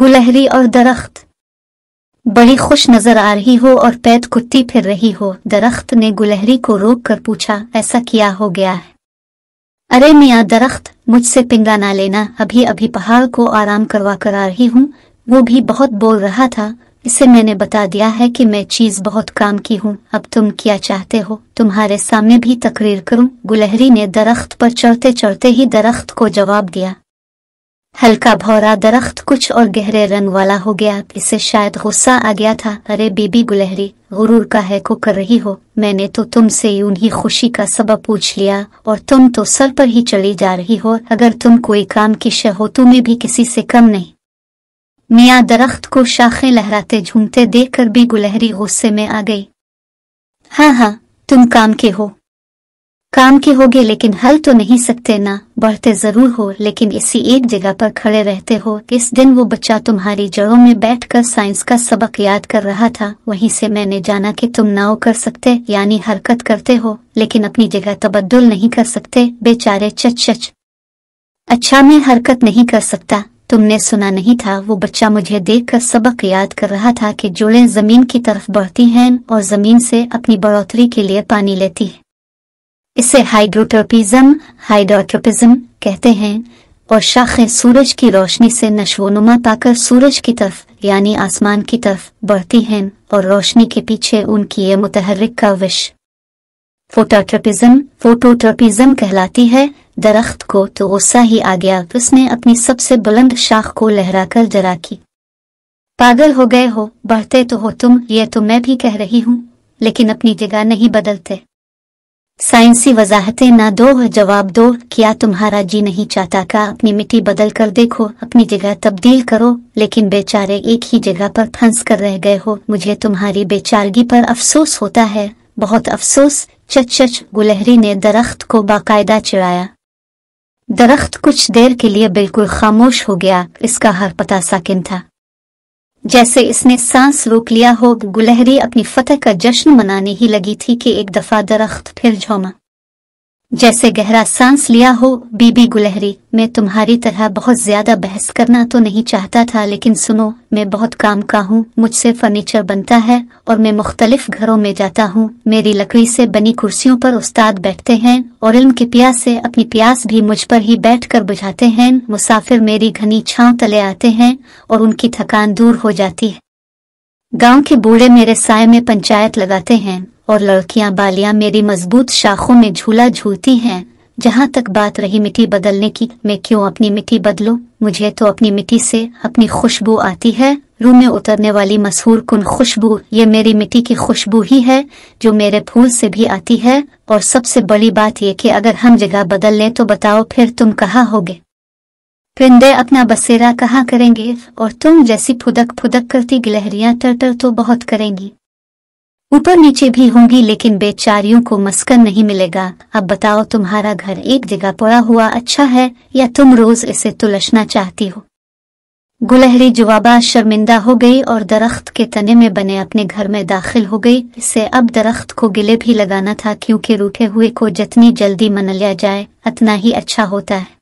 गुलहरी और दरख्त बड़ी खुश नजर आ रही हो और पैद कुत्ती फिर रही हो दरख्त ने गुलहरी को रोक कर पूछा ऐसा किया हो गया है अरे मियाँ दरख्त मुझसे पिंगा ना लेना अभी अभी पहाड़ को आराम करवा कर आ रही हूँ वो भी बहुत बोल रहा था इसे मैंने बता दिया है कि मैं चीज बहुत काम की हूँ अब तुम क्या चाहते हो तुम्हारे सामने भी तकरीर करूँ गुलहरी ने दरख्त पर चढ़ते चढ़ते ही दरख्त को जवाब दिया हल्का भौरा दरख्त कुछ और गहरे रंग वाला हो गया इसे शायद गुस्सा आ गया था अरे बेबी गुलहरी गुरूर का है को कर रही हो मैंने तो तुमसे उन्हीं खुशी का सबब पूछ लिया और तुम तो सर पर ही चली जा रही हो अगर तुम कोई काम की शह हो तुम्हें भी किसी से कम नहीं मियाँ दरख्त को शाखें लहराते झूमते कर भी गुलहरी गुस्से में आ गई हाँ हाँ तुम काम के हो काम के होगे लेकिन हल तो नहीं सकते ना बढ़ते जरूर हो लेकिन इसी एक जगह पर खड़े रहते हो इस दिन वो बच्चा तुम्हारी जड़ों में बैठकर साइंस का सबक याद कर रहा था वहीं से मैंने जाना कि तुम नाव कर सकते यानी हरकत करते हो लेकिन अपनी जगह तबद्दुल नहीं कर सकते बेचारे चच चच अच्छा मैं हरकत नहीं कर सकता तुमने सुना नहीं था वो बच्चा मुझे देखकर सबक याद कर रहा था कि जुड़े जमीन की तरफ बढ़ती हैं और जमीन से अपनी बढ़ोतरी के लिए पानी लेती है इसे हाइड्रोट्रोपिज्म हाइड्रोट्रोपिज्म कहते हैं और शाखें सूरज की रोशनी से नशोनुमा पाकर सूरज की तरफ यानी आसमान की तरफ बढ़ती हैं और रोशनी के पीछे उनकी ये मुतहरिक का विश फोटोट्रपिज्म फोटोट्रोपिज्म कहलाती है दरख्त को तो गुस्सा ही आ गया उसने अपनी सबसे बुलंद शाख को लहराकर जरा की पागल हो गए हो बढ़ते तो हो तुम ये तो मैं भी कह रही हूँ लेकिन अपनी जगह नहीं बदलते साइंसी वजाहतें ना दो जवाब दो क्या तुम्हारा जी नहीं चाहता का अपनी मिट्टी बदल कर देखो अपनी जगह तब्दील करो लेकिन बेचारे एक ही जगह पर फंस कर रह गए हो मुझे तुम्हारी बेचारगी पर अफसोस होता है बहुत अफसोस चच चच गुलहरी ने दरख्त को बाकायदा चिड़ाया दरख्त कुछ देर के लिए बिल्कुल खामोश हो गया इसका हर पता साकिन था जैसे इसने सांस रोक लिया हो गुलहरी अपनी फतह का जश्न मनाने ही लगी थी कि एक दफा दरख्त फिर झोमा जैसे गहरा सांस लिया हो बीबी गुलहरी मैं तुम्हारी तरह बहुत ज्यादा बहस करना तो नहीं चाहता था लेकिन सुनो मैं बहुत काम का हूँ मुझसे फर्नीचर बनता है और मैं मुख्तलिफ घरों में जाता हूँ मेरी लकड़ी से बनी कुर्सियों पर उस्ताद बैठते हैं और इल्म की प्यास से अपनी प्यास भी मुझ पर ही बैठ कर बुझाते हैं मुसाफिर मेरी घनी छाँव तले आते हैं और उनकी थकान दूर हो जाती है गाँव के बूढ़े मेरे साय में पंचायत लगाते हैं और लड़कियां बालियां मेरी मजबूत शाखों में झूला झूलती हैं जहाँ तक बात रही मिट्टी बदलने की मैं क्यों अपनी मिट्टी बदलू मुझे तो अपनी मिट्टी से अपनी खुशबू आती है रू में उतरने वाली मशहूर कुन खुशबू ये मेरी मिट्टी की खुशबू ही है जो मेरे फूल से भी आती है और सबसे बड़ी बात यह कि अगर हम जगह बदल लें तो बताओ फिर तुम कहाँ होगे परिंदे अपना बसेरा कहाँ करेंगे और तुम जैसी फुदक फुदक करती गिलहरियां टर टर तो बहुत करेंगी ऊपर नीचे भी होंगी लेकिन बेचारियों को मस्कन नहीं मिलेगा अब बताओ तुम्हारा घर एक जगह पड़ा हुआ अच्छा है या तुम रोज इसे तुलशना चाहती हो गुलहरी जुआबा शर्मिंदा हो गई और दरख्त के तने में बने अपने घर में दाखिल हो गई इससे अब दरख्त को गिले भी लगाना था क्योंकि रूठे हुए को जितनी जल्दी मन लिया जाए उतना ही अच्छा होता है